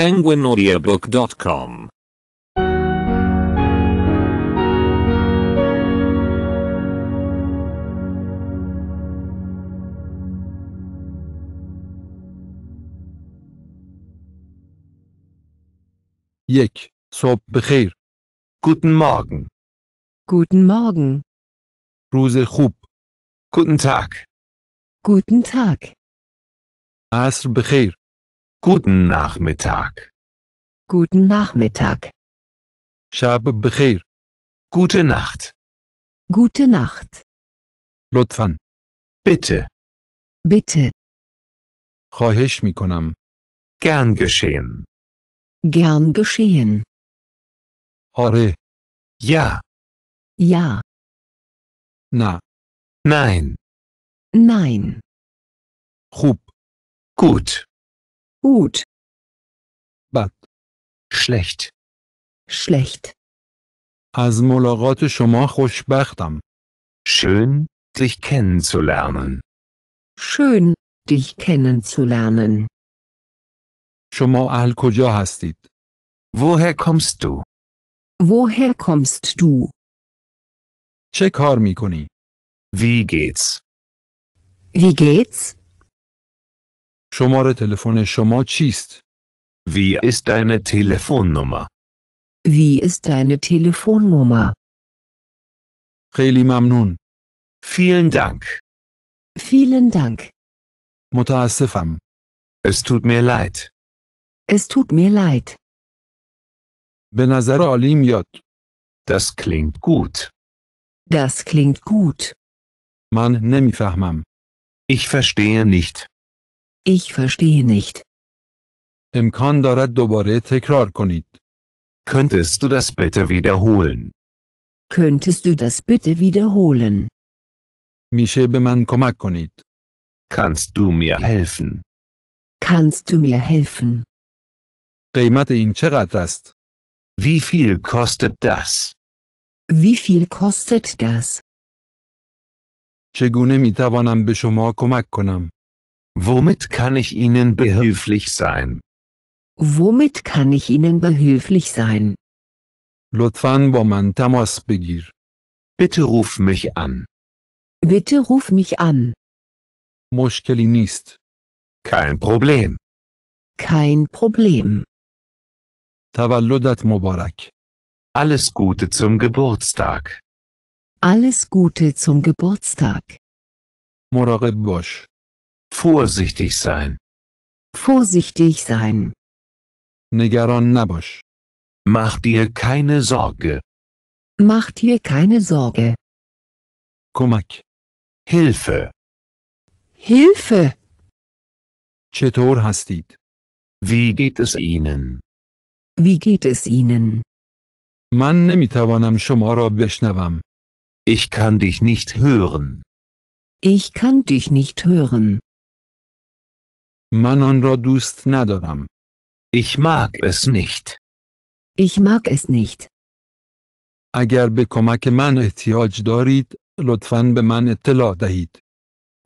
penguinaudiobook.com یک صبح بخیر Guten Morgen Guten Morgen. روز خوب Guten Tag Guten Tag. عصر بخیر Guten Nachmittag. Guten Nachmittag. شب بخیر. Gute Nacht. Gute Nacht. لطفاً. Bitte. Bitte. خواهش می Gern geschehen. Gern geschehen. آره. Ja. Ja. Na. Nein. Nein. Hup. Gut. Gut. Bad. Schlecht. Schlecht. از ملاقات شما خوشبختم. Schön, dich kennenzulernen. Schön, dich kennenzulernen. شما اهل کجا هستید؟ Woher kommst du? Woher kommst du? چه کار میکنی؟ Wie geht's? Wie geht's? شماره تلفن شما چیست؟ Wie ist deine Telefonnummer? Wie ist deine Telefonnummer? خیلی ممنون. Vielen Dank. Vielen Dank. متاسفم. Es tut mir leid. Es tut mir leid. به نظر عالی میاد. Das klingt gut. Das klingt gut. من نمیفهمم. Ich verstehe nicht. Ich verstehe nicht. امکان دارد دوباره تکرار کنید. Könntest du das bitte wiederholen? Könntest du das bitte wiederholen? میشه به من کمک کنید. Kannst du mir helfen? Kannst du mir helfen? قیمت این چقدر است؟ Wie viel kostet das? Wie viel kostet das? چگونه می توانم به شما کمک کنم؟ Womit kann ich Ihnen behilflich sein? Womit kann ich Ihnen behilflich sein? لطفاً Boman من Begir. Bitte ruf mich an. Bitte ruf mich an. Moschkelinist. Kein Problem. Kein Problem. تولدت Mubarak. Alles Gute zum Geburtstag. Alles Gute zum Geburtstag. مراقب باش vorsichtig sein. Vorsichtig sein. نگران Nabosch. Mach dir keine Sorge. Mach dir keine Sorge. Kumak. Hilfe. Hilfe. Chetor Hastid. Wie geht es Ihnen? Wie geht es Ihnen? Man نمیتوانم شما را Ich kann dich nicht hören. Ich kann dich nicht hören. من را دوست ندارم. Ich mag es nicht. Ich mag es nicht. اگر به کمک من احتیاج دارید، لطفاً به من اطلاع دهید.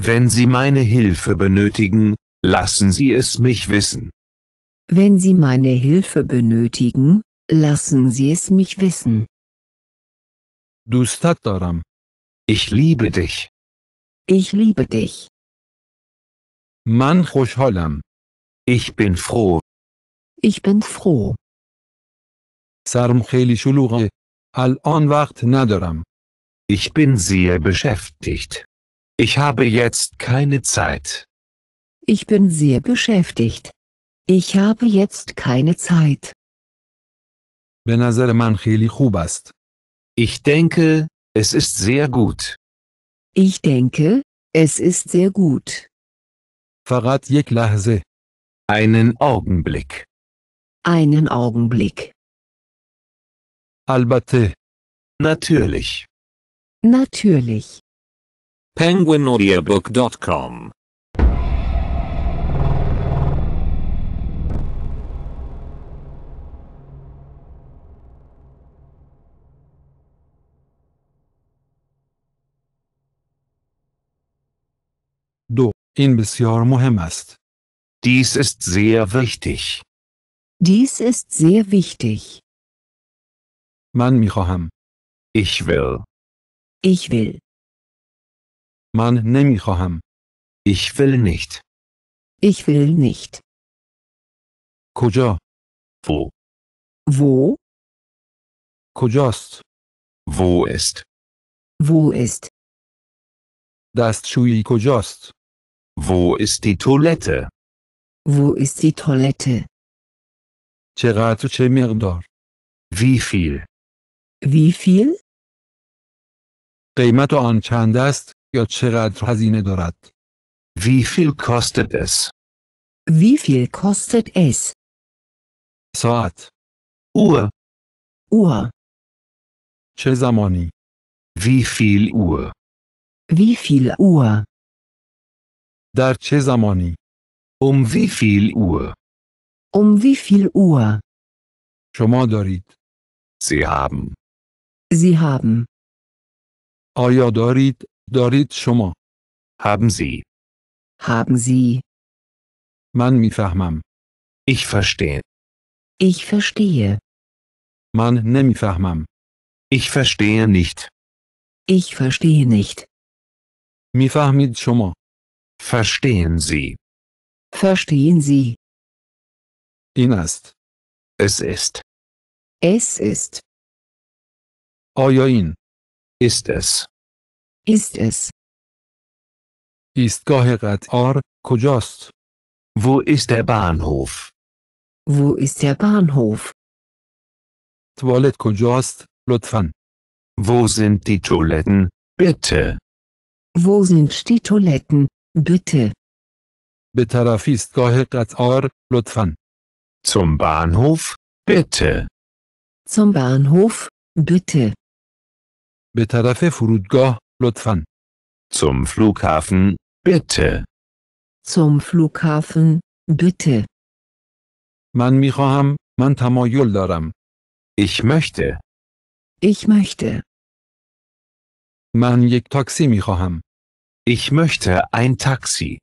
Wenn Sie meine Hilfe benötigen, lassen Sie es mich wissen. Wenn Sie meine Hilfe benötigen, lassen Sie es mich wissen. دوستت دارم. Ich liebe dich. Ich liebe dich. Mancho Schollam. Ich bin froh. Ich bin froh. Sarm Kheli Shulure. Al-On Wacht Nadaram. Ich bin sehr beschäftigt. Ich habe jetzt keine Zeit. Ich bin sehr beschäftigt. Ich habe jetzt keine Zeit. Ich denke, es ist sehr gut. Ich denke, es ist sehr gut verrat Jeklahse. Einen Augenblick. Einen Augenblick. Albate. Natürlich. Natürlich. PenguinAudiobook.com این بسیار مهم است. Dies ist sehr wichtig. Dies ist sehr wichtig. من میخواهم. Ich will. Ich will. من نمیخواهم. Ich will nicht. Ich will nicht. کجا؟ Wo? Wo? کجاست؟ Wo ist? Wo ist? دستشویی کجاست؟ wo ist die Toilette? Wo ist die Toilette? چقدر چه Wie viel? Wie viel? قیمت آن چند است یا چقدر هزینه دارد؟ Wie viel kostet es? Wie viel kostet es? ساعت Uhr. Uhr. چه زمانی؟ Wie viel Uhr? Wie viel Uhr? در چه زمانی؟ Um wie viel Uhr? Um wie viel Uhr? شما dorit. Sie haben. Sie haben. آیا dorit, dorit شما. Haben Sie. Haben Sie. من میفهمم. Ich verstehe. Ich verstehe. من نمیفهمم. Ne ich verstehe nicht. Ich verstehe nicht. میفهمید شما. Verstehen Sie? Verstehen Sie? Inast. Es ist. Es ist. Ojoin. Ist es. Ist es. Ist ایستگاه Or, Kujost. Wo ist der Bahnhof? Wo ist der Bahnhof? توالت Kujost, لطفاً. Wo sind die Toiletten, bitte? Wo sind die Toiletten? Bitte. Betarafistgohetatsaur, Lutfan. Zum Bahnhof, bitte. Zum Bahnhof, bitte. Betarafe Furudgoh, Lutfan. Zum Flughafen, bitte. Zum Flughafen, bitte. Man michoham, man tamoyul Ich möchte. Ich möchte. Man yek taxi michoham. Ich möchte ein Taxi.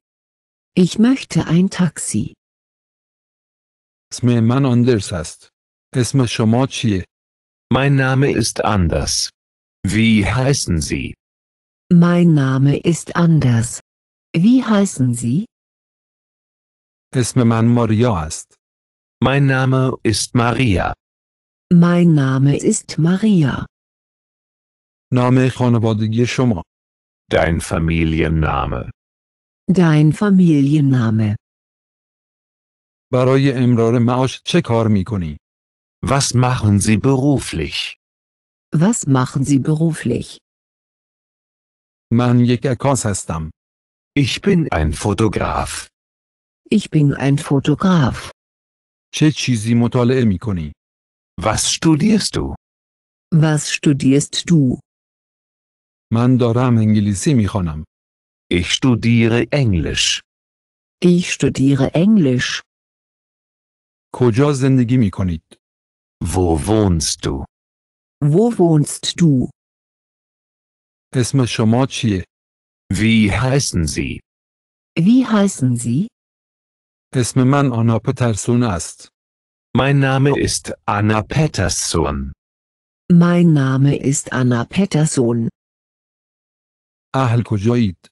Ich möchte ein Taxi. Sme man anders hast. Es Schomochie. Mein Name ist anders. Wie heißen Sie? Mein Name ist anders. Wie heißen Sie? Es man Maria hast. Mein Name ist Maria. Mein Name ist Maria. Name خانوادگی شما Dein Familienname. Dein Familienname. برای امرار معاش چه کار می Was machen Sie beruflich? Was machen Sie beruflich? من یک عکاس هستم. Ich bin ein Fotograf. Ich bin ein Fotograf. چه چیزی مطالعه می Was studierst du? Was studierst du? من دارم انگلیسی می Ich studiere Englisch. Ich studiere Englisch. کجا زندگی می Wo wohnst du? Wo wohnst du? اسم شما چیه؟ Wie heißen Sie? Wie heißen Sie? اسم من آنا پترسون است. Mein Name ist Anna Pettersson. Mein Name ist Anna Pettersson. Ahl Kujoid.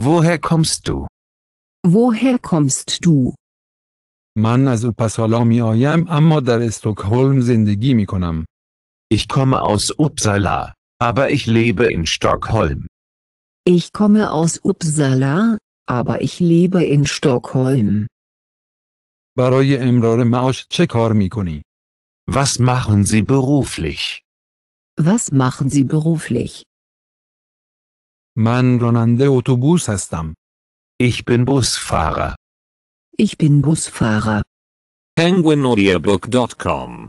Woher kommst du? Woher kommst du? من از Uppsala می آیم اما در استکهلم زندگی می Ich komme aus Uppsala, aber ich lebe in Stockholm. Ich komme aus Uppsala, aber ich lebe in Stockholm. برای امرار معاش چه کار می Was machen Sie beruflich? Was machen Sie beruflich? من راننده اتوبوس هستم. Ich bin Busfahrer. Ich bin Busfahrer. penguinaudiobook.com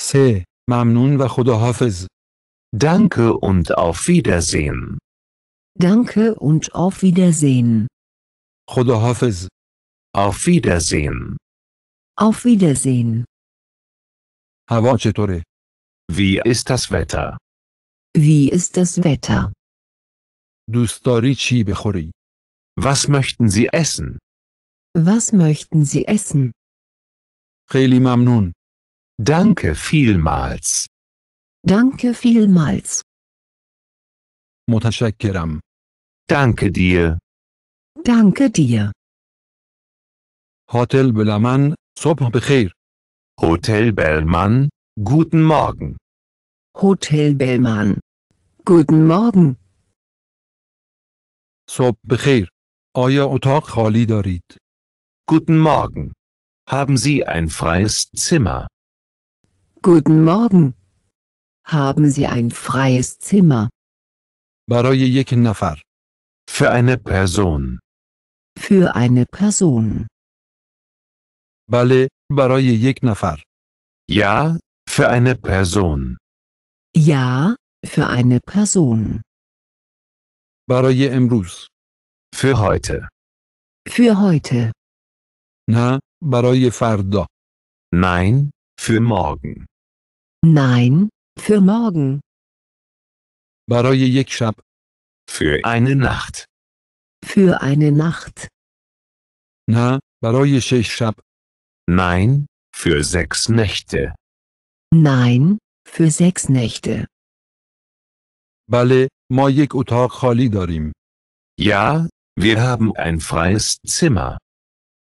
سه ممنون و خداحافظ. Danke und auf Wiedersehen. Danke und auf Wiedersehen. Khudahafiz. Auf Wiedersehen. Auf Wiedersehen. Havocetore. Wie ist das Wetter? Wie ist das Wetter? Was möchten Sie essen? Was möchten Sie essen? nun. Danke vielmals. Danke vielmals. متشکرم. Danke dir. Danke dir. Hotel Belman, Sobh Bekhair. Hotel Bellmann, guten Morgen. Hotel Bellmann. Guten Morgen. Sobh Bekhair. euer اتاق خالی Guten Morgen. Haben Sie ein freies Zimmer? Guten Morgen. Haben Sie ein freies Zimmer? Baroye یک نفر. Für eine Person. Für eine Person. Balle, برای یک نفر. Ja, für eine Person. Ja, für eine Person. برای embrus. Für heute. Für heute. Na, برای فردا. Nein, für morgen. Nein, für morgen. برای یک شب. Für eine Nacht. Für eine Nacht. Na, baroje shab. Nein, für sechs Nächte. Nein, für sechs Nächte. Bale, ma yek otaq khali darim. Ja, wir haben ein freies Zimmer.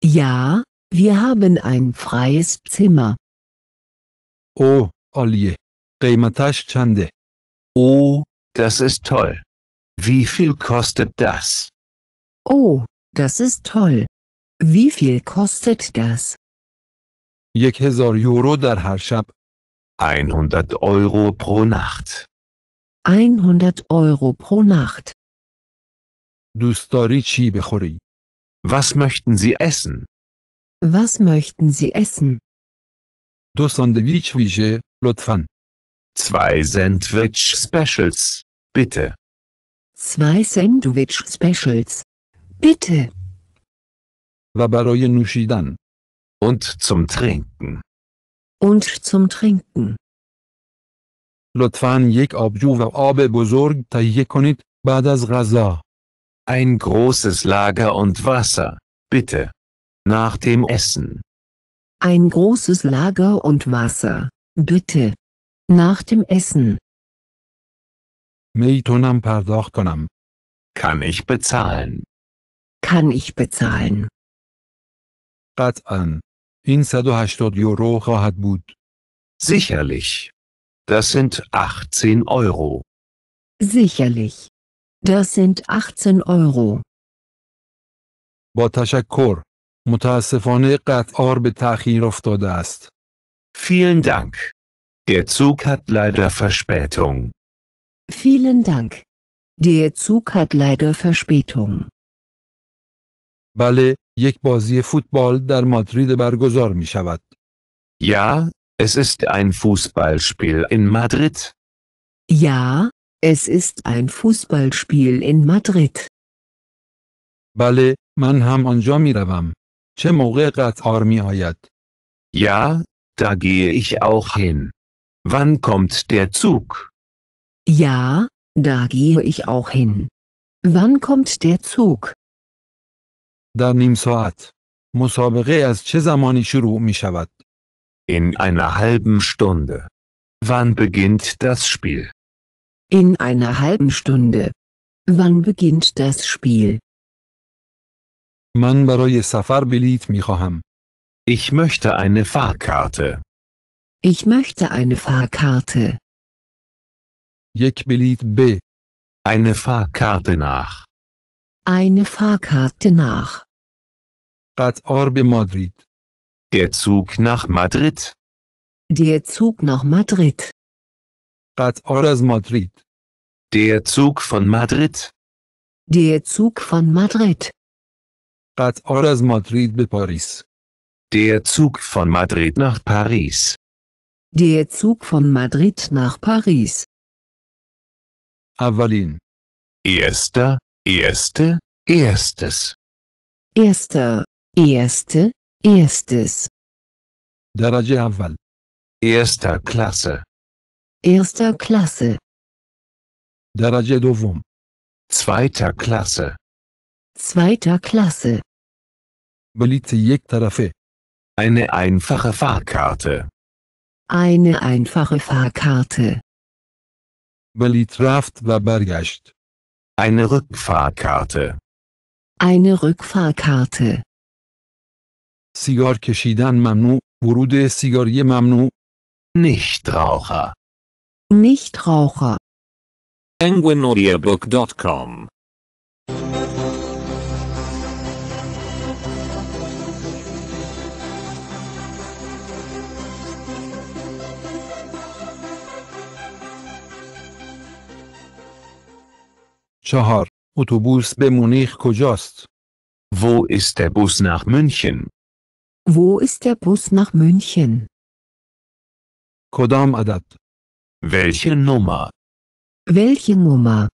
Ja, wir haben ein freies Zimmer. Oh, Olje. Qiymatash chande. Oh, das ist toll. Wie viel kostet das? Oh, das ist toll. Wie viel kostet das? 1000 Euro در هر 100 Euro pro Nacht. 100 Euro pro Nacht. دوست Bechori. Was möchten Sie essen? Was möchten Sie essen? دو ساندویچ ویژه، لطفاً. Zwei Sandwich Specials, bitte. Zwei Sandwich-Specials. Bitte. Wabaroye Nushidan. Und zum Trinken. Und zum Trinken. لطفاً یک آبجو و آب بزرگ badas کنید Ein großes Lager und Wasser, bitte. Nach dem Essen. Ein großes Lager und Wasser, bitte. Nach dem Essen. میتونم پرداخت کنم. Kann ich bezahlen? Kann ich bezahlen? قطعا. این 180 یورو خواهد بود. Sicherlich. Das sind 18 Euro. Sicherlich. Das sind 18 Euro. با تشکر. متاسفانه قطار به تأخیر افتاده است. Vielen Dank. Der Zug hat leider Verspätung. Vielen Dank. Der Zug hat leider Verspätung. بله، یک بازی فوتبال در مادرید برگزار می شود. Ja, es ist ein Fußballspiel in Madrid. Ja, es ist ein Fußballspiel in Madrid. بله، من هم آنجا می روم. چه موقع قطار می آید؟ Ja, da gehe ich auch hin. Wann kommt der Zug? Ja, da gehe ich auch hin. Wann kommt der Zug? در نیم ساعت. مسابقه از چه زمانی شروع می In einer halben Stunde. Wann beginnt das Spiel? In einer halben Stunde. Wann beginnt das Spiel? من برای سفر بلیط می Ich möchte eine Fahrkarte. Ich möchte eine Fahrkarte. Jekbelit B. Eine Fahrkarte nach. Eine Fahrkarte nach. قطار Orbe Madrid. Der Zug nach Madrid. Der Zug nach Madrid. قطار Oras Madrid. Der Zug von Madrid. Der Zug von Madrid. قطار Oras Madrid به Paris. Der Zug von Madrid nach Paris. Der Zug von Madrid nach Paris. Avalin. Erster, erste, erstes. Erster, erste, erstes. Daraja Aval. Erster Klasse. Erster Klasse. Daraja Dovum. Zweiter Klasse. Zweiter Klasse. Belizejek Tarafe. Eine einfache Fahrkarte. Eine einfache Fahrkarte. Belitraft Wabarjasht. Eine Rückfahrkarte. Eine Rückfahrkarte. سیگار کشیدن ممنوع، ورود سیگاری ممنوع. Nichtraucher. Nichtraucher. Penguinaudiobook.com چهار اتوبوس به مونیخ کجاست؟ Wo ist der Bus nach München? Wo ist der Bus nach München? کدام عدد؟ Welche Nummer? Welche Nummer?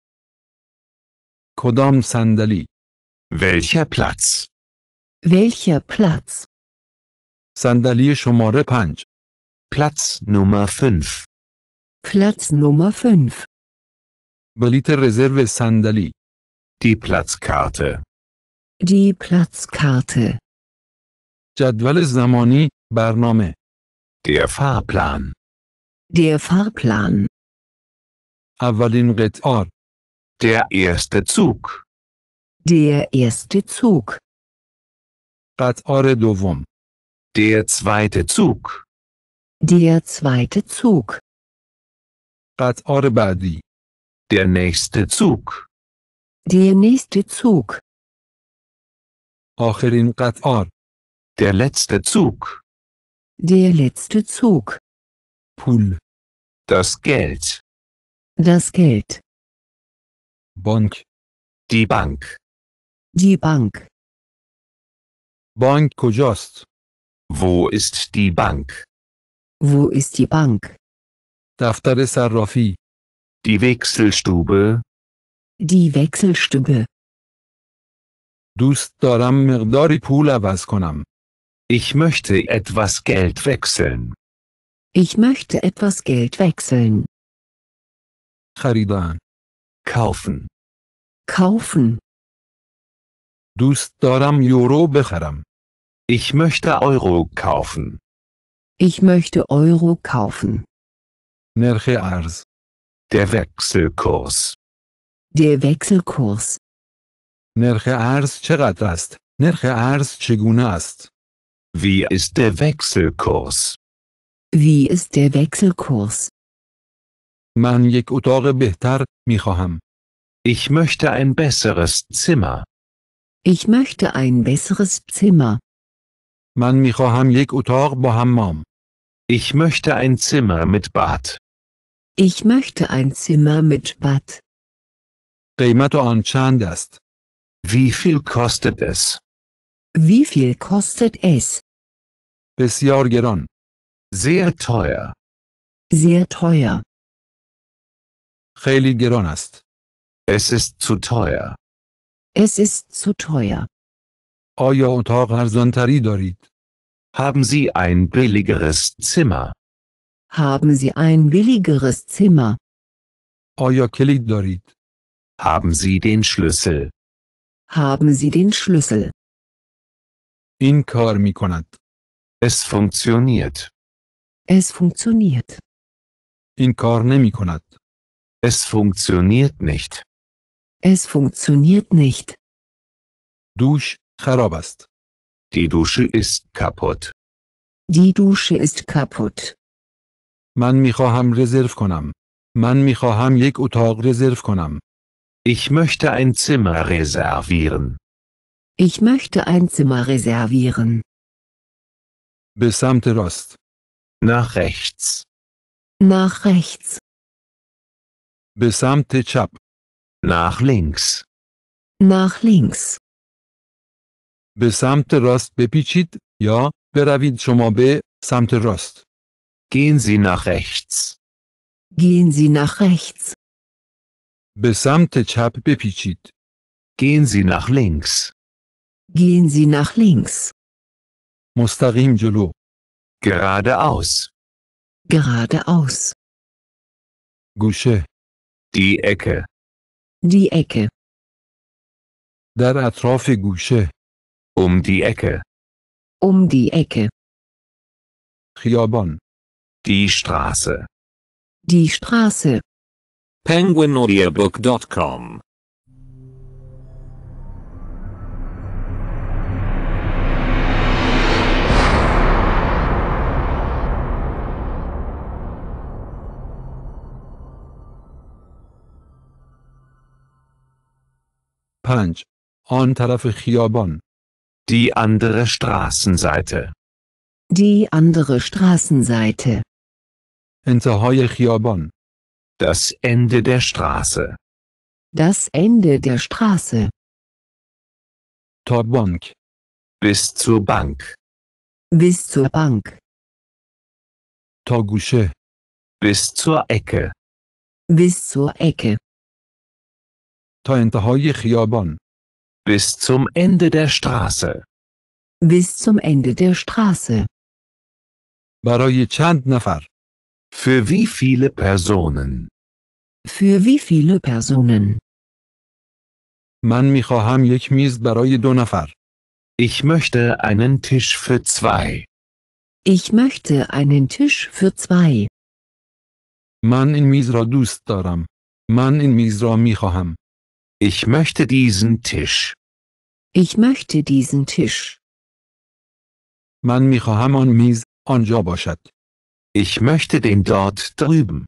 کدام صندلی؟ Welcher Platz? Welcher Platz? صندلی شماره پنج. Platz Nummer 5. Platz Nummer 5. Belize Reserve Sandali. Die Platzkarte. Die Platzkarte. جدول زمانی برنامه. Der Fahrplan. Der Fahrplan. اولین قطار. Der erste Zug. Der erste Zug. قطار دوم. Der zweite Zug. Der zweite Zug. قطار بعدی. Der nächste Zug. Der nächste Zug. آخرین قطار. Der letzte Zug. Der letzte Zug. پول. Das Geld. Das Geld. بانک. Die Bank. Die Bank. بانک کجاست؟ Wo ist die Bank? Wo ist die Bank? دفتر صرافی die Wechselstube. Die Wechselstube. دوست دارم مقداری پول عوض کنم. Ich möchte etwas Geld wechseln. Ich möchte etwas Geld wechseln. خریدن. Kaufen. Kaufen. دوست دارم یورو بخرم. Ich möchte Euro kaufen. Ich möchte Euro kaufen. نرخ ارز. Der Wechselkurs. Der Wechselkurs. نرخ ارز چقدر است؟ نرخ ارز Wie ist der Wechselkurs? Wie ist der Wechselkurs? Man jek utore بهتر michoham. Ich möchte ein besseres Zimmer. Ich möchte ein besseres Zimmer. Man michoham jek utor اتاق Ich möchte ein Zimmer mit Bad. Ich möchte ein Zimmer mit Bad. قیمت آن چند Wie viel kostet es? Wie viel kostet es? بسیار گران. Sehr teuer. Sehr teuer. خیلی گران است. Es ist zu teuer. Es ist zu teuer. آیا اتاق ارزانتری دارید؟ Haben Sie ein billigeres Zimmer? Haben Sie ein billigeres Zimmer? آیا کلید Haben Sie den Schlüssel? Haben Sie den Schlüssel? این کار Es funktioniert. Es funktioniert. این کار Es funktioniert nicht. Es funktioniert nicht. Dusch, خراب Die Dusche ist kaputt. Die Dusche ist kaputt. من می خواهم رزرو کنم. من می خواهم یک اتاق رزرو کنم. Ich möchte ein Zimmer reservieren. Ich möchte ein Zimmer reservieren. به سمت راست. Nach rechts. Nach rechts. به سمت چپ. Nach links. Nach links. به سمت راست بپیچید یا بروید شما به سمت راست. Gehen Sie nach rechts. Gehen Sie nach rechts. Besamte سمت چپ Gehen Sie nach links. Gehen Sie nach links. مستقیم جلو. Geradeaus. Geradeaus. Gusche. Die Ecke. Die Ecke. در اطراف Gusche. Um die Ecke. Um die Ecke. خیابان. Die Straße. Die Straße. PenguinAudiobook.com پنج آن طرف Die andere Straßenseite. Die andere Straßenseite. انتهای خیابان Das Ende der Straße. Das Ende der Straße. تا بانک Bis zur Bank. Bis zur Bank. تا گوشه Bis zur Ecke. Bis zur Ecke. تا انتهای خیابان Bis zum Ende der Straße. Bis zum Ende der Straße. برای چند نفر für wie viele Personen? Für wie viele Personen? من می یک میز برای دو نفر. Ich möchte einen Tisch für zwei. Ich möchte einen Tisch für zwei. من این میز را دوست دارم. من این میز را می Ich möchte diesen Tisch. Ich möchte diesen Tisch. من می خواهم آن میز آنجا باشد. Ich möchte den dort drüben.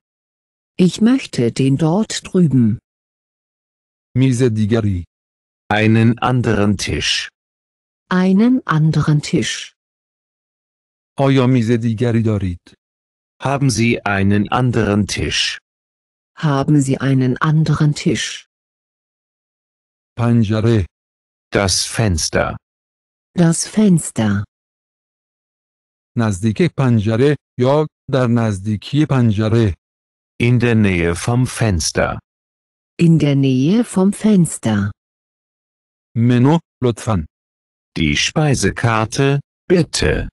Ich möchte den dort drüben. Mesa Einen anderen Tisch. Einen anderen Tisch. آیا میز دیگری دارید؟ Haben Sie einen anderen Tisch? Haben Sie einen anderen Tisch? Panjare. Das Fenster. Das Fenster. Nazdike Panjare, Jog, در نزدیکی پنجره In der Nähe vom Fenster. In der Nähe vom Fenster. منو لطفا Die Speisekarte, bitte.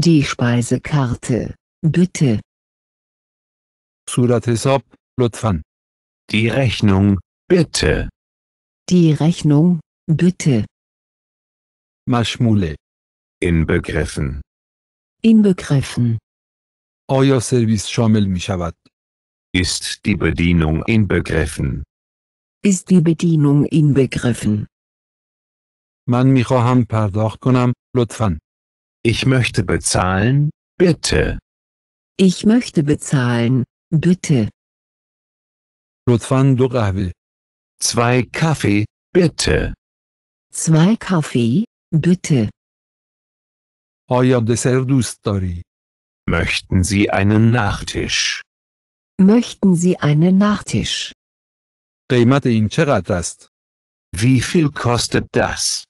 Die Speisekarte, bitte. صورت حساب لطفا Die Rechnung, bitte. Die Rechnung, bitte. Maschmule Inbegriffen. Inbegriffen euer Service شامل می شود؟ Ist die Bedienung inbegriffen? Ist die Bedienung inbegriffen? من می خواهم پرداخت کنم، لطفاً. Ich möchte bezahlen, bitte. Ich möchte bezahlen, bitte. لطفاً دو قهوه. Zwei Kaffee, bitte. Zwei Kaffee, bitte. آیا دسر دوست داری؟ Möchten Sie einen Nachtisch? Möchten Sie einen Nachtisch? قیمت این چقدر Wie viel kostet das?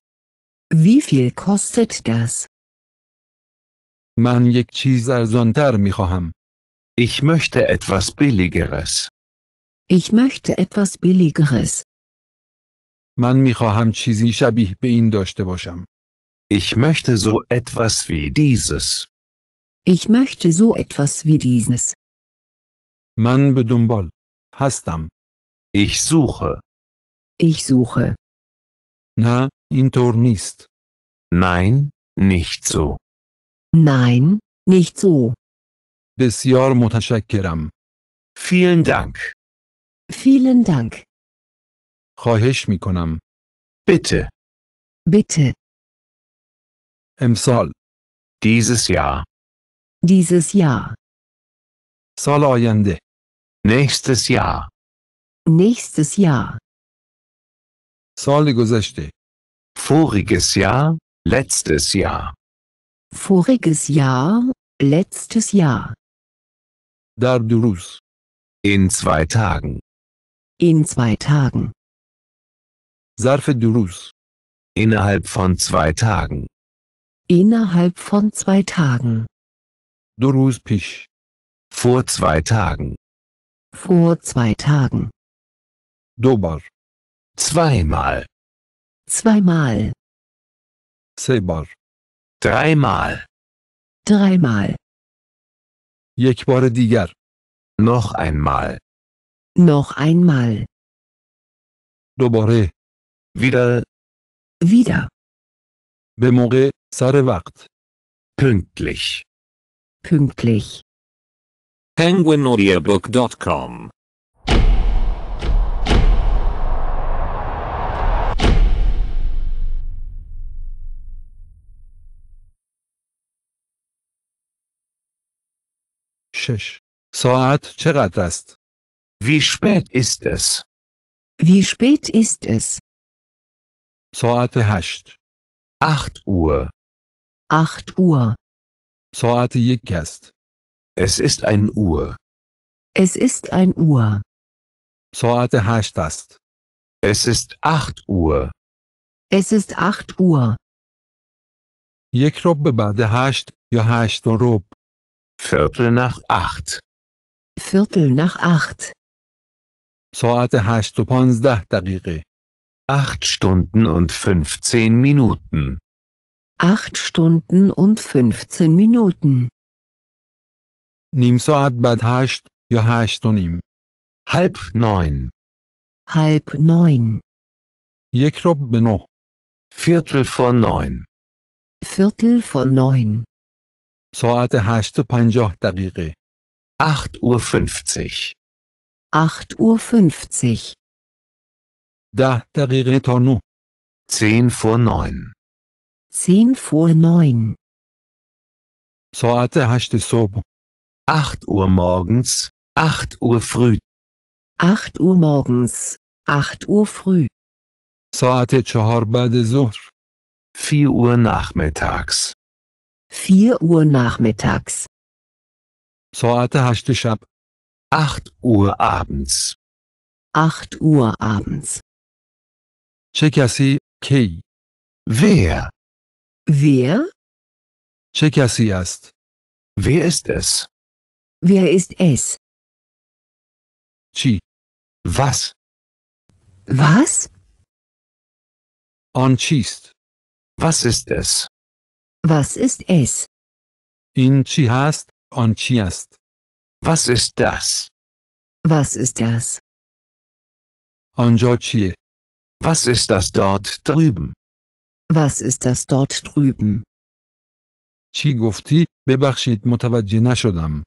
Wie viel kostet das? Man یک چیز ارزانتر می خواهم. Ich möchte etwas billigeres. Ich möchte etwas billigeres. Man می خواهم چیزی Ich möchte so etwas wie dieses. Ich möchte so etwas wie dieses. Man bedumbol. Hastam. Ich suche. Ich suche. Na, intornist. Nein, nicht so. Nein, nicht so. بسیار متشکرم. Vielen Dank. Vielen Dank. خواهش می Bitte. Bitte. Emsal. Dieses Jahr. Dieses Jahr. سال Nächstes Jahr. Nächstes Jahr. سال Voriges Jahr, letztes Jahr. Voriges Jahr, letztes Jahr. در دو In zwei Tagen. In zwei Tagen. Sarfe Durus. Innerhalb von zwei Tagen. Innerhalb von zwei Tagen. Dorus Pisch. Vor zwei Tagen. Vor zwei Tagen. Dobar. Zweimal. Zweimal. Sebar. Dreimal. Dreimal. یک بار دیگر. Noch einmal. Noch einmal. دوباره. Wieder. Wieder. به موقع سر وقت. Pünktlich. Pünktlich. PenguinAudiobook.com شش ساعت چقدر است؟ Wie spät ist es? Wie spät ist es? ساعت Hascht. Acht Uhr. Acht Uhr. Soatiekerst. Es ist ein Uhr. Es ist ein Uhr. Soate hastast. Es ist acht Uhr. Es ist acht Uhr. یک رب به بعد هشت یا هشت و رب. Viertel nach acht. Viertel nach acht. ساعت هشت و پانزده دقیقه. Acht Stunden und fünfzehn Minuten. 8 Stunden und 15 Minuten. نیم ساعت بعد هشت یا هشت و نیم. halb neun. halb neun. یک رو Viertel vor neun. Viertel vor neun. ساعت هشت و پنجاه دقیقه. 8 Uhr 50. 8 Uhr 50. Da دقیقه Tonu. Zehn vor neun. 10 vor 9. ساعت هشت صبح 8 Uhr morgens, 8 Uhr früh. 8 Uhr morgens, 8 Uhr früh. ساعت چهار بعد ظهر 4 Uhr nachmittags. 4 Uhr nachmittags. ساعت هشت شب 8 Uhr abends. 8 Uhr abends. چه کسی Wer? Wer? چه کسی Wer ist es? Wer ist es? Chi. Was? Was? آن چیست؟ Was ist es? Was ist es? این چی هست؟ آن چی است؟ Was ist das? Was ist das? آنجا چیه؟ Was ist das dort drüben? Was ist das dort drüben? چی گفتی؟ ببخشید متوجه نشدم.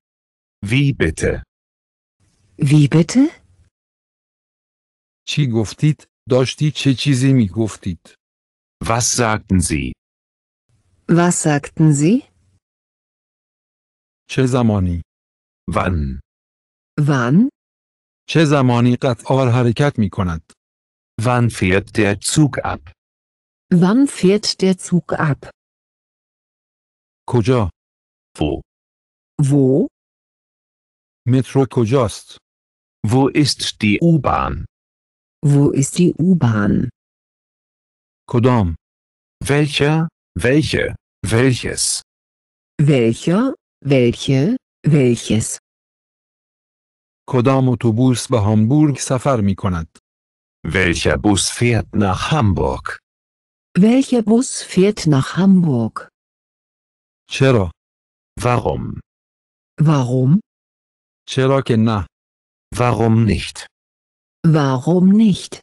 Wie bitte? Wie bitte? چی گفتید؟ داشتید چه چیزی می Was sagten Sie? Was sagten Sie? چه زمانی؟ Wann? Wann? چه زمانی قطار حرکت می Wann fährt der Zug ab? Wann fährt der Zug ab? کجا؟ Wo? Wo? Metro کجاست؟ Wo ist die U-Bahn? Wo ist die U-Bahn? Kodom. Welcher? Welche? Welches? Welcher? Welche? Welches? کدام اتوبوس bei Hamburg Safarmikonat. Welcher Bus fährt nach Hamburg? Welcher Bus fährt nach Hamburg? چرا؟ Warum? Warum? چرا که نه؟ Warum nicht? Warum nicht?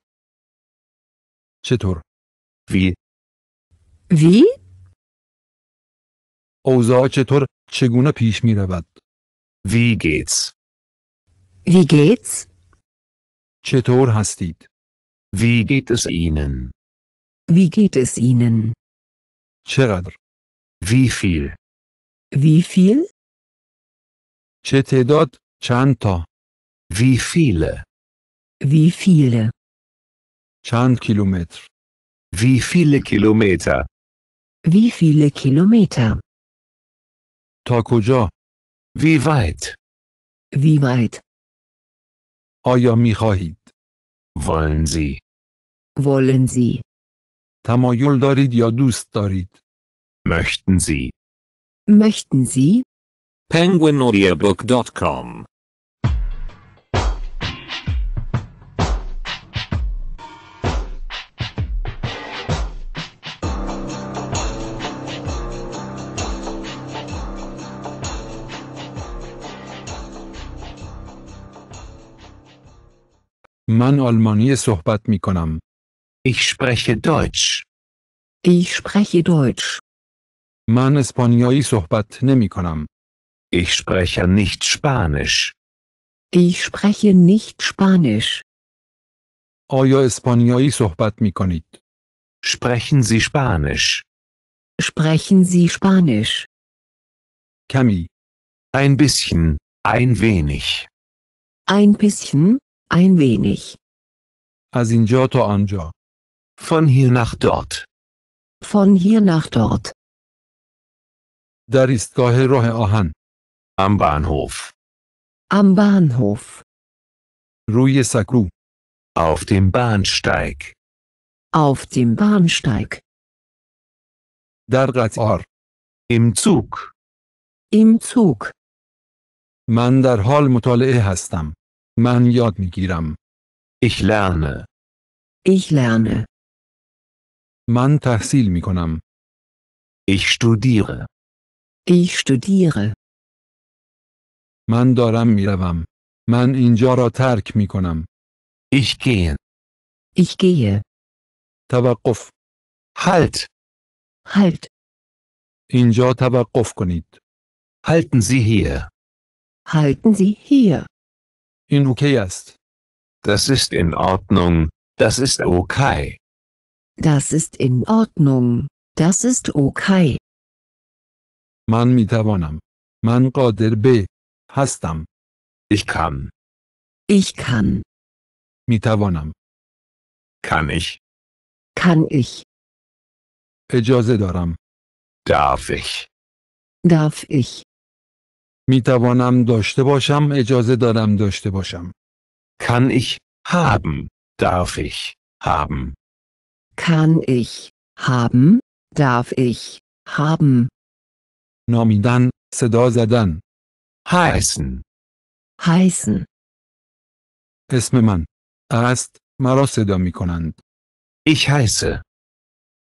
چطور؟ Wie? Wie? اوضاع چطور چگونه پیش می رود؟ Wie geht's? Wie geht's? چطور هستید؟ Wie geht es Ihnen? Wie geht es Ihnen? چقدر؟ Wie viel? Wie viel? چه تعداد؟ Wie viele? Wie viele? چند کیلومتر؟ Wie viele Kilometer? Wie viele Kilometer? تا کجا؟ Wie weit? Wie weit? آیا می Wollen Sie? Wollen Sie? تمایل دارید یا دوست دارید؟ Möchten Sie? Möchten Sie? penguinaudiobook.com من آلمانی صحبت می کنم. Ich spreche Deutsch. Ich spreche Deutsch. من اسپانیایی صحبت نمی کنم. Ich spreche nicht Spanisch. Ich spreche nicht Spanisch. آیا اسپانیایی صحبت می کنید؟ Sprechen Sie Spanisch? Sprechen Sie Spanisch? کمی. Ein bisschen, ein wenig. Ein bisschen, ein wenig. Asinjoto Anjo. Von hier nach dort. Von hier nach dort. ist Kohe Rohe Ohan. am Bahnhof am Bahnhof روی سکو auf dem Bahnsteig auf dem Bahnsteig در قطار im Zug im Zug من در حال مطالعه هستم من یاد میگیرم ich lerne ich lerne من تحصیل می کنم. Ich studiere. Ich studiere. من دارم میروم. من اینجا را ترک می کنم. Ich gehe. Ich gehe. توقف. Halt. Halt. اینجا توقف کنید. Halten Sie hier. Halten Sie hier. این اوکی است. Das ist in Ordnung. Das ist okay. Das ist in Ordnung. Das ist okay. Man می Man من قادر به هستم. Ich kann. Ich kann. می Kann ich. Kann ich. اجازه دارم. Darf ich. Darf ich. می توانم داشته باشم اجازه دارم داشته Kann ich haben. Darf ich haben. Kann ich haben? Darf ich haben? نامیدن، صدا زدن. heißen. heißen. اسم من است مرا صدا Ich heiße.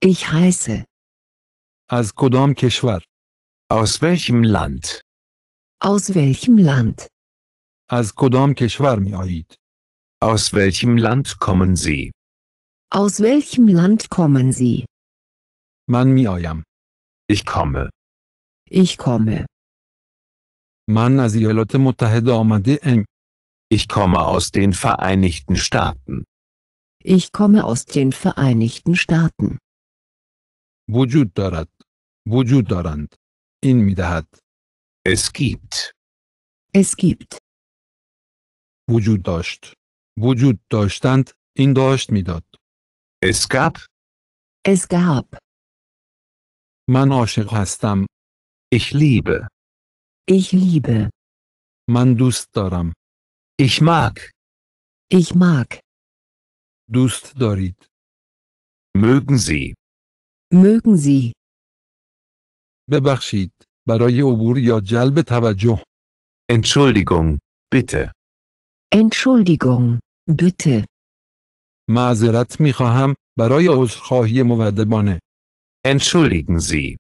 Ich heiße. از کدام کشور؟ Aus welchem Land? Aus welchem Land? از کدام کشور می Aus welchem Land kommen Sie? Aus welchem Land kommen Sie? Man miojam. Ich komme. Ich komme. Man asiolote mutahedomadem. Ich komme aus den Vereinigten Staaten. Ich komme aus den Vereinigten Staaten. Wujud darat. Wujud In midahat. Es gibt. Es gibt. Wujud dasht. Wujud In dasht midat. Es gab. Es gab. من hastam. Ich liebe. Ich liebe. من دوست Ich mag. Ich mag. دوست دارید. Mögen Sie. Mögen Sie. ببخشید. برای عبور Entschuldigung, bitte. Entschuldigung, bitte. معذرت می خواهم برای عذرخواهی مودبانه. Entschuldigen Sie.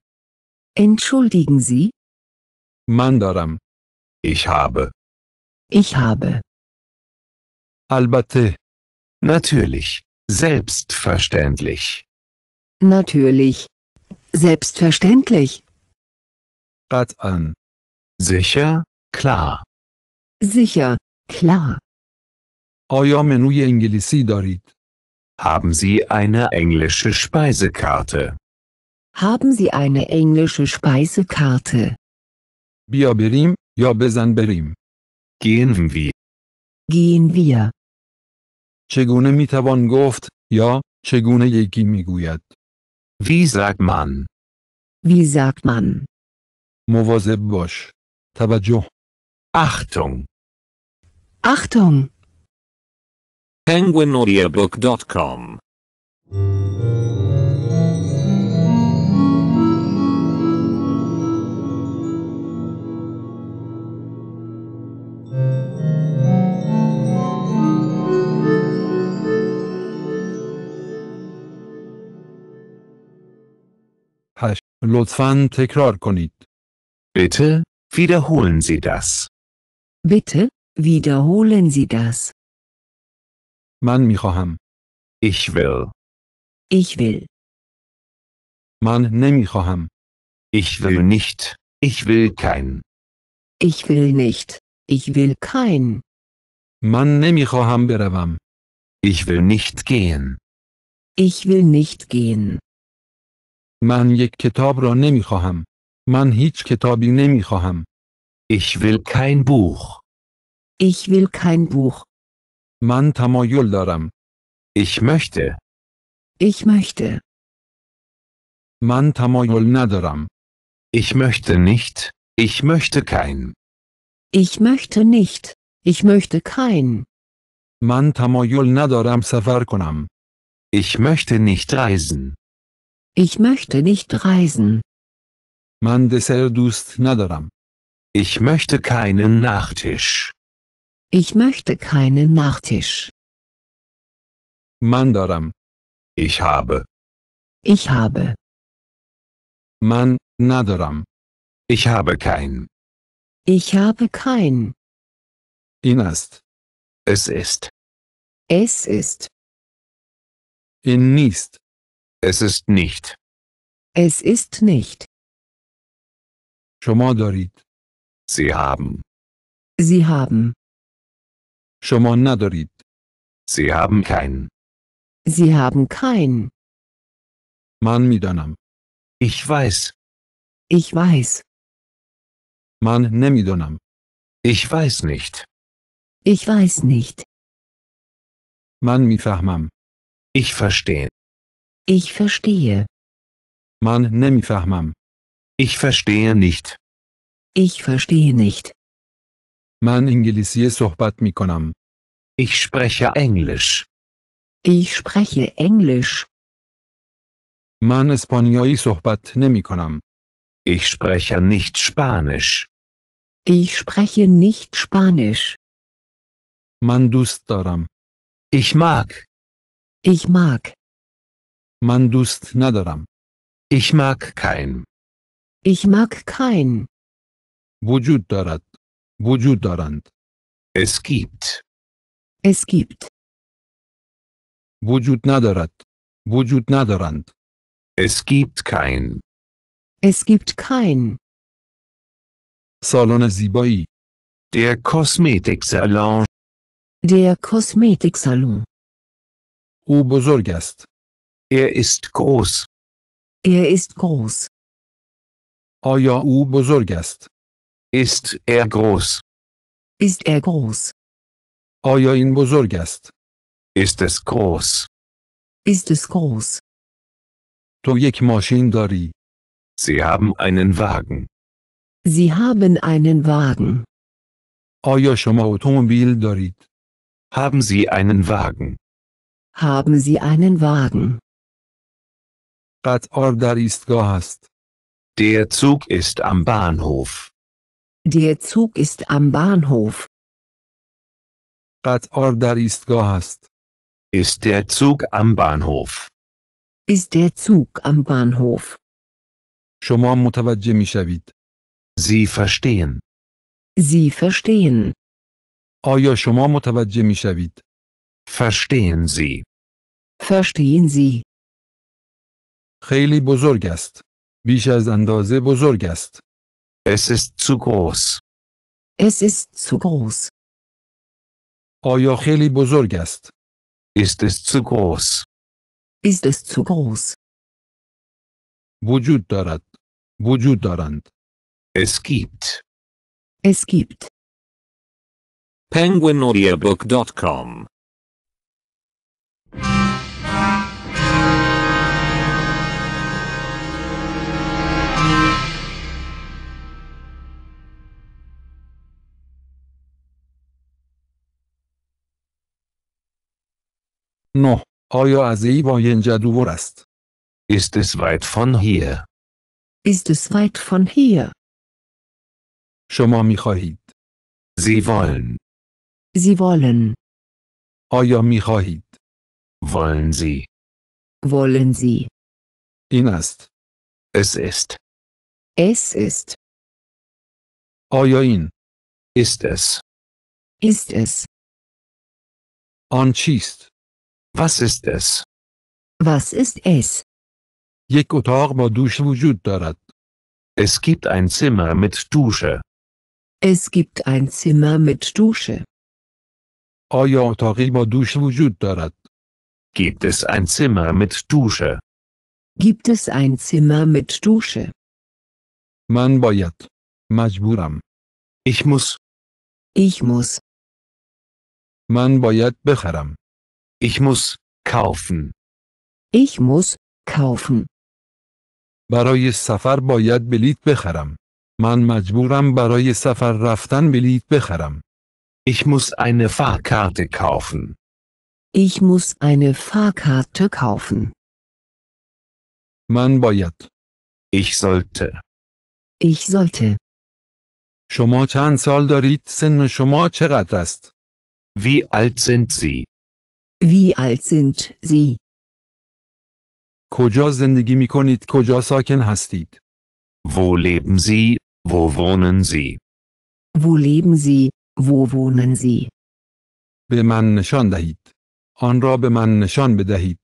Entschuldigen Sie. من دارم. Ich habe. Ich habe. البته. Natürlich. Selbstverständlich. Natürlich. Selbstverständlich. قطعا. Sicher, klar. Sicher, klar. آیا منوی انگلیسی دارید؟ haben Sie eine englische Speisekarte? Haben Sie eine englische Speisekarte? بیاوریم ja بزن بریم. Gehen wir. Gehen wir. چگونه میتوان goft, ja, چگونه یکی میگوید؟ Wie sagt man? Wie sagt man? مواظب باش. توجه. Achtung. Achtung penguinaudiobook.com لطفاً halt. تکرار کنید. Bitte, wiederholen Sie das. Bitte, wiederholen Sie das. Man میخواهم. Ich will. Ich will. من نمیخواهم. Ne, ich will nicht. Ich will kein. Ich will nicht. Ich will kein. من نمیخواهم بروم. Ich will nicht gehen. Ich will nicht gehen. Man یک کتاب را نمیخواهم. من هیچ کتابی نمیخواهم. Ich will kein Buch. Ich will kein Buch. من تمایل Ich möchte. Ich möchte. من تمایل Ich möchte nicht. Ich möchte kein. Ich möchte nicht. Ich möchte kein. من تمایل ندارم Ich möchte nicht reisen. Ich möchte nicht reisen. من دسر nadaram. Ich möchte keinen Nachtisch. Ich möchte keinen Nachtisch. Mandaram. Ich habe. Ich habe. Man, Nadaram. Ich habe kein. Ich habe kein. Inast. Es ist. Es ist. In Es ist nicht. Es ist nicht. شما Sie haben. Sie haben. شما ندارید. Sie haben kein. Sie haben kein. من میدانم. Ich weiß. Ich weiß. من نمیدانم. Ich weiß nicht. Ich weiß nicht. من میفهمم. Ich verstehe. Ich verstehe. من نمیفهمم. Ich verstehe nicht. Ich verstehe nicht. Man انگلیسی صحبت mikonam. Ich spreche Englisch. Ich spreche Englisch. Man اسپانیایی صحبت nemikonam. Ich spreche nicht Spanisch. Ich spreche nicht Spanisch. من دوست دارم. Ich mag. Ich mag. من دوست ندارم. Ich mag kein. Ich mag kein. وجود دارد. وجود دارند. Es gibt. Es gibt. وجود ندارد. وجود ندارند. Es gibt kein. Es gibt kein. سالن زیبایی. Der Kosmetiksalon. Der Kosmetiksalon. او بزرگ است. Er ist groß. Er ist groß. آیا او بزرگ است؟ ist er groß? Ist er groß? آیا این بزرگ Ist es groß? Ist es groß? تو یک ماشین Sie haben einen Wagen. Sie haben einen Wagen. آیا شما اتومبیل دارید؟ Haben Sie einen Wagen? Haben Sie einen Wagen? Der Zug ist am Bahnhof. Der Zug ist am Bahnhof. قطار در ایستگاه است. Ist der Zug am Bahnhof? Ist der Zug am Bahnhof? شما متوجه می شوید. Sie verstehen. Sie verstehen. آیا شما متوجه می شوید؟ Verstehen Sie. Verstehen Sie. خیلی بزرگ است. بیش از اندازه بزرگ است. Es ist zu groß. Es ist zu groß. آیا خیلی بزرگ Ist es zu groß? Ist es zu groß? Bujudarat. Bujudarant. Es gibt. Es gibt. penguinaudiobook.com No, euer Asevoyenja Duvor ist. Ist es weit von hier? Ist es weit von hier? شما میخواهید. Sie wollen. Sie wollen. آیا میخواهید؟ Wollen Sie. Wollen Sie. این Es ist. Es ist. آیا این؟ Ist es. Ist es. آن was ist es? Was ist es? یک اتاق با Es gibt ein Zimmer mit Dusche. Es gibt ein Zimmer mit Dusche. آیا اتاقی Gibt es ein Zimmer mit Dusche? Gibt es ein Zimmer mit Dusche? Man باید. Majburam. Ich muss. Ich muss. Man باید بخرم. Ich muss kaufen. Ich muss kaufen. برای سفر باید بلیت بخرم. من مجبورم برای سفر رفتن بلیت بخرم. Ich muss eine Fahrkarte kaufen. Ich muss eine Fahrkarte kaufen. من باید. Ich sollte. Ich sollte. شما چند سال دارید؟ سن شما چقدر است؟ Wie alt sind Sie? Wie alt sind Sie? کجا زندگی می کنید کجا ساکن هستید؟ Wo leben Sie? Wo wohnen Sie? Wo leben Sie? Wo wohnen Sie? به من نشان دهید. آن را به من نشان بدهید.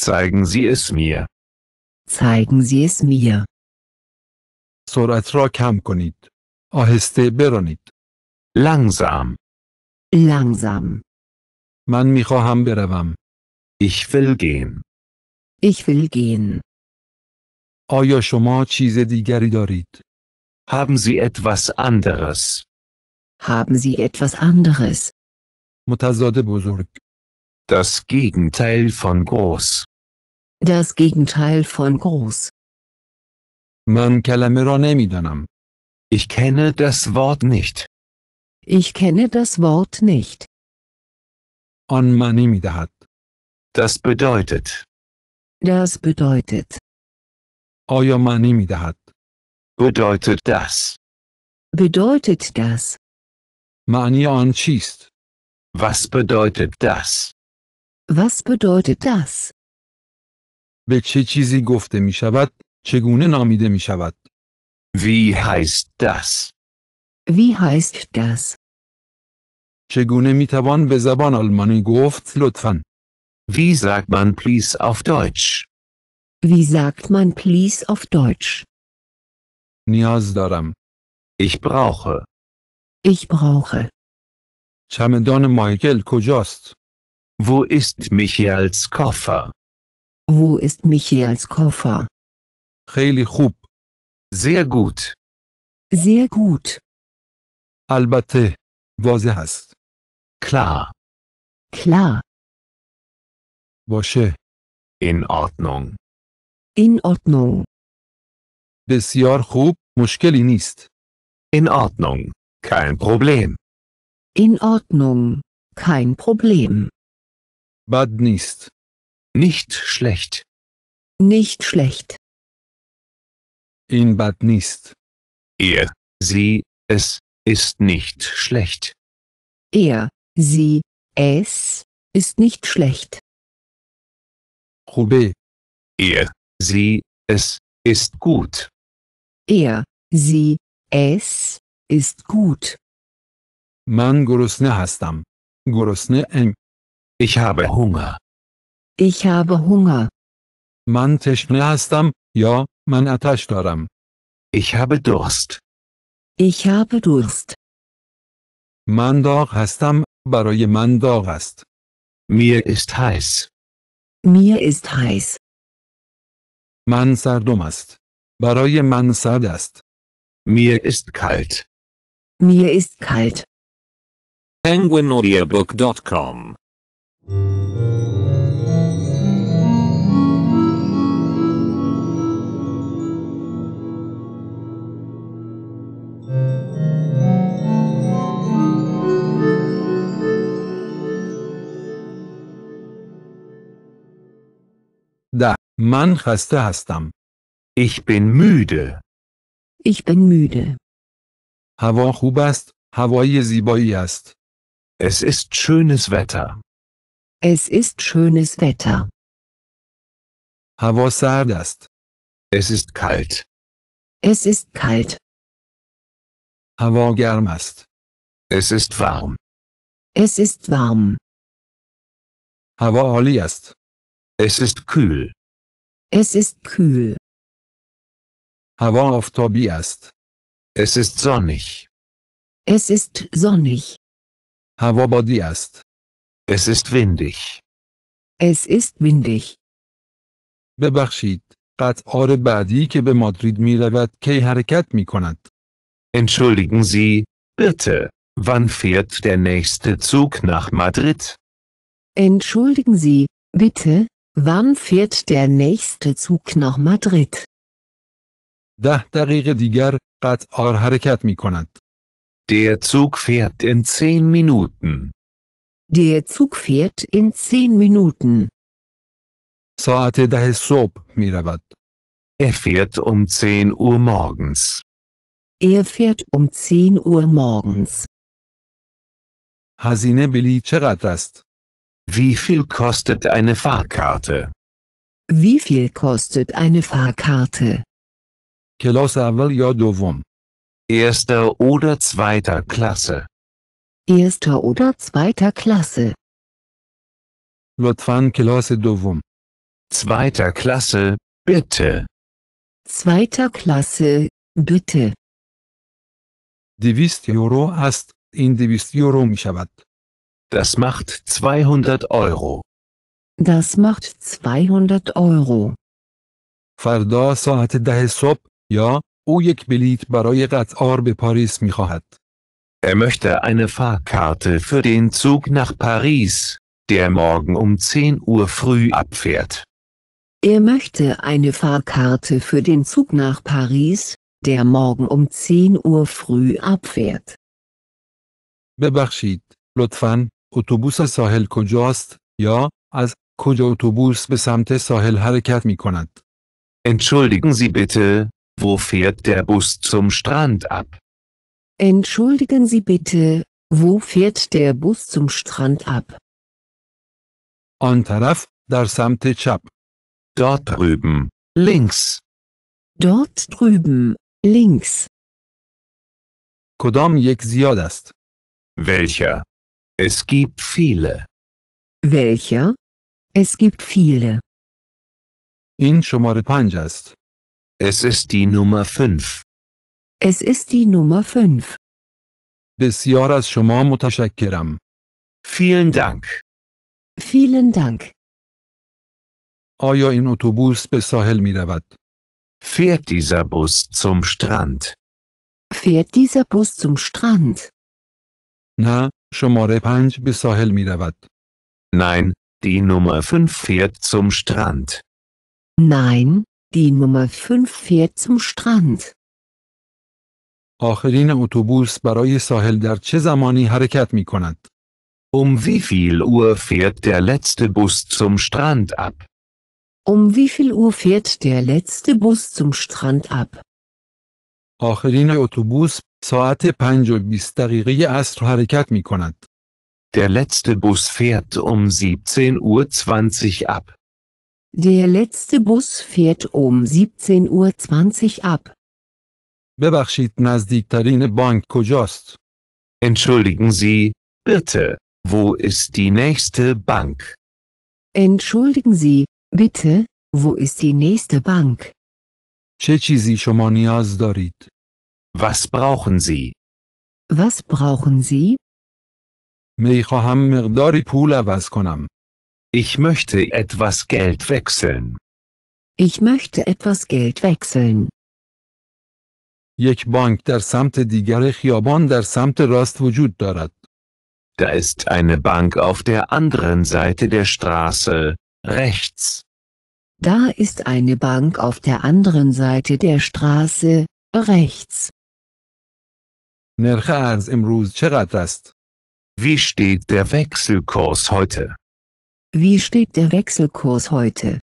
Zeigen Sie es mir. Zeigen Sie es mir. سرعت را کم کنید. آهسته برانید. Langsam. Langsam. من میخواهم بروم. Ich will gehen. Ich will gehen. آیا شما چیز دیگری دارید؟ Haben Sie etwas anderes? Haben Sie etwas anderes? متضاد بزرگ. Das Gegenteil von groß. Das Gegenteil von groß. من کلمه را نمیدانم. Ich kenne das Wort nicht. Ich kenne das Wort nicht. آن می دهد. Das bedeutet. Das bedeutet. آیا معنی می دهد. Bedeutet das. Bedeutet das. معنی آن چیست؟ Was bedeutet das? Was bedeutet das? به چه چیزی گفته می شود؟ چگونه نامیده می شود؟ Wie heißt das? Wie heißt das? چگونه میتوان به زبان آلمانی گفت لطفا؟ Wie sagt man please auf Deutsch? Wie sagt man please auf Deutsch? نیاز دارم. Ich brauche. Ich brauche. چمدان مایکل کجاست؟ Wo ist Michaels Koffer? Wo ist Michaels Koffer? خیلی خوب. Sehr gut. Sehr gut. البته. واضح است. Klar. Klar. باشه. In Ordnung. In Ordnung. بسیار خوب. مشکلی نیست. In Ordnung. Kein Problem. In Ordnung. Kein Problem. Bad nicht. Nicht schlecht. Nicht schlecht. In Bad nicht. Er, sie, es, ist nicht schlecht. Er, Sie, es, ist nicht schlecht. Rubel. Er, sie, es, ist gut. Er, sie, es, ist gut. Man gorosne hastam. Gurusne em. Ich habe Hunger. Ich habe Hunger. Man teschne hastam, ja, man atashtaram. Ich habe Durst. Ich habe Durst. Man doch hastam, برای من داغ است. Mir ist heiß. Mir ist heiß. من سردم است. برای من سرد است. Mir ist kalt. Mir ist kalt. PenguinAudiobook.com Manchester hastam. Ich bin müde. Ich bin müde. Hava hubast, Hawaii siboyast. Es ist schönes Wetter. Es ist schönes Wetter. Hava sardast. Es ist kalt. Es ist kalt. Hava germast. Es ist warm. Es ist warm. Hava oliast. Es ist kühl. Es ist kühl. Hawa auf Tobiast. Es ist sonnig. Es ist sonnig. Hawa Bodiast. Es ist windig. Es ist windig. ببخشید. قطار Ore Badike be Madrid می رود کی Mikonat. Entschuldigen Sie, bitte. Wann fährt der nächste Zug nach Madrid? Entschuldigen Sie, bitte. Wann fährt der nächste Zug nach Madrid? ده دقیقه دیگر قطار حرکت می کند. Der Zug fährt in 10 Minuten. Der Zug fährt in 10 Minuten. ساعت ده صبح می رود. Er fährt um 10 Uhr morgens. Er fährt um 10 Uhr morgens. هزینه بلیط چقدر است؟ wie viel kostet eine Fahrkarte? Wie viel kostet eine Fahrkarte? Erster oder zweiter Klasse? Erster oder zweiter Klasse? Lotfan کلاس Dovum. Zweiter Klasse, bitte. Zweiter Klasse, bitte. 200 یورو است. این 200 یورو می das macht 200 Euro. Das macht 200 Euro. فردا ساعت ده صبح یا او یک بلیت برای قطار به پاریس می خواهد. Er möchte eine Fahrkarte für den Zug nach Paris, der morgen um 10 Uhr früh abfährt. Er möchte eine Fahrkarte für den Zug nach Paris, der morgen um 10 Uhr früh abfährt. Bebachit, لطفاً اتوبوس ساحل کجاست یا از کجا اتوبوس به سمت ساحل حرکت می کند؟ Entschuldigen Sie bitte, wo fährt der Bus zum Strand ab? Entschuldigen Sie bitte, wo fährt der Bus zum Strand ab? آن طرف در سمت چپ. Dort drüben, links. Dort drüben, links. کدام یک زیاد است؟ Welcher? Es gibt viele. Welcher? Es gibt viele. In شماره Panjast. Es ist die Nummer 5. Es ist die Nummer 5. Bis از شما Vielen Dank. Vielen Dank. آیا in Autobus bis ساحل می Fährt dieser Bus zum Strand? Fährt dieser Bus zum Strand? Na, شماره 5 bis Sahel می Nein, die Nummer 5 fährt zum Strand. Nein, die Nummer 5 fährt zum Strand. آخرین اتوبوس برای ساحل در چه زمانی حرکت می کند؟ Um wie viel Uhr fährt der letzte Bus zum Strand ab? Um wie viel Uhr fährt der letzte Bus zum Strand ab? آخرین اتوبوس ساعت 5 و 20 دقیقه عصر حرکت می کند. Der letzte Bus fährt um 17.20 Uhr ab. Der letzte Bus fährt um 17.20 Uhr ab. ببخشید نزدیکترین بانک کجاست؟ Entschuldigen Sie, bitte, wo ist die nächste Bank? Entschuldigen Sie, bitte, wo ist die nächste Bank? چه چیزی شما نیاز دارید؟ was brauchen Sie? Was brauchen Sie? Ich möchte etwas Geld wechseln. Ich möchte etwas Geld wechseln. یک بانک در سمت دیگر خیابان در سمت راست وجود دارد. Da ist eine Bank auf der anderen Seite der Straße, rechts. Da ist eine Bank auf der anderen Seite der Straße, rechts. نرخ ارز امروز چقدر است؟ Wie steht der Wechselkurs heute? Wie steht der Wechselkurs heute?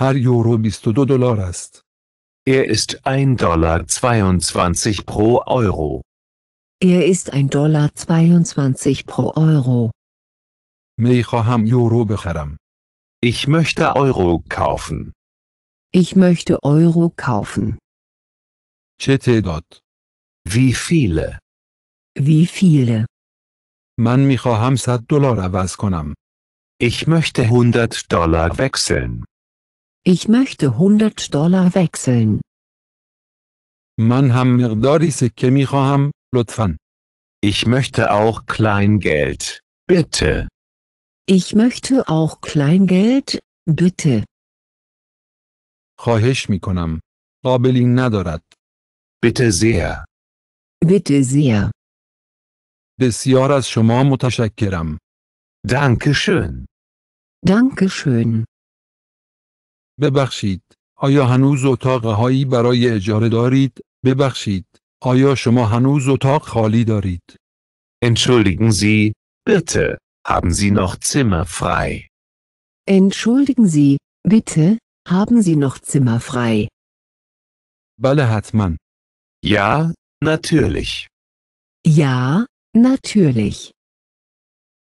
هر یورو 22 دلار است. Er ist 1 Dollar 22 pro Euro. Er ist 1 Dollar 22 pro Euro. می خواهم یورو بخرم. Ich möchte Euro kaufen. Ich möchte Euro kaufen. چه تعداد؟ wie viele? Wie viele? من میخواهم 100 دلار عوض کنم. Ich möchte 100 Dollar wechseln. Ich möchte 100 Dollar wechseln. Man ham مقداری سکه میخواهم، لطفاً. Ich möchte auch Kleingeld, bitte. Ich möchte auch Kleingeld, bitte. خواهش میکنم. قابلی ندارد. Bitte sehr. Bitte sehr. بسیار از شما متشکرم. Danke schön. Dankeschön. ببخشید. آیا هنوز اتاق هایی برای اجاره دارید؟ ببخشید. آیا شما هنوز اتاق خالی دارید؟ Entschuldigen Sie, bitte, haben Sie noch Zimmer frei? Entschuldigen Sie, bitte, haben Sie noch Zimmer frei? بله حتما. Ja, Natürlich. Ja, natürlich.